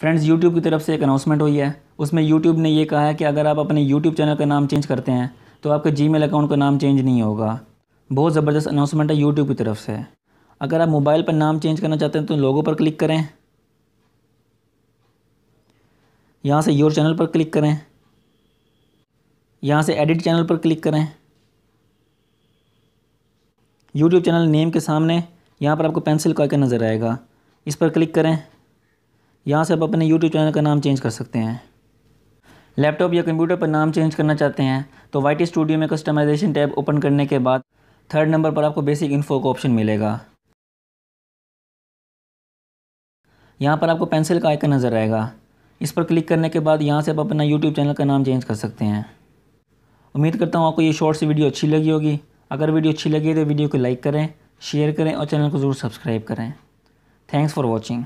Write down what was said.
friends YouTube की तरफ से एक अनाउंसमेंट हुई है उसमें यूट्यूब ने यह कहा है कि अगर आप अपने यूट्यूब चैनल का नाम चेंज करते हैं तो आपके जी अकाउंट का नाम चेंज नहीं होगा बहुत ज़बरदस्त अनाउंसमेंट है यूट्यूब की तरफ से अगर आप मोबाइल पर नाम चेंज करना चाहते हैं तो लोगों पर क्लिक करें यहाँ से योर चैनल पर क्लिक करें यहाँ से एडिट चैनल पर क्लिक करें यूट्यूब चैनल नेम के सामने यहाँ पर आपको पेंसिल का आइकन नज़र आएगा इस पर क्लिक करें यहाँ से आप अपने यूट्यूब चैनल का नाम चेंज कर सकते हैं लैपटॉप या कंप्यूटर पर नाम चेंज करना चाहते हैं तो वाई स्टूडियो में कस्टमाइजेशन टैब ओपन करने के बाद थर्ड नंबर पर आपको बेसिक इन्फो का ऑप्शन मिलेगा यहाँ पर आपको पेंसिल का आइकन नज़र आएगा इस पर क्लिक करने के बाद यहाँ से आप अपना यूट्यूब चैनल का नाम चेंज कर सकते हैं उम्मीद करता हूँ आपको ये शॉर्ट सी वीडियो अच्छी लगी होगी अगर वीडियो अच्छी लगी तो वीडियो को लाइक करें शेयर करें और चैनल को ज़रूर सब्सक्राइब करें थैंक्स फॉर वॉचिंग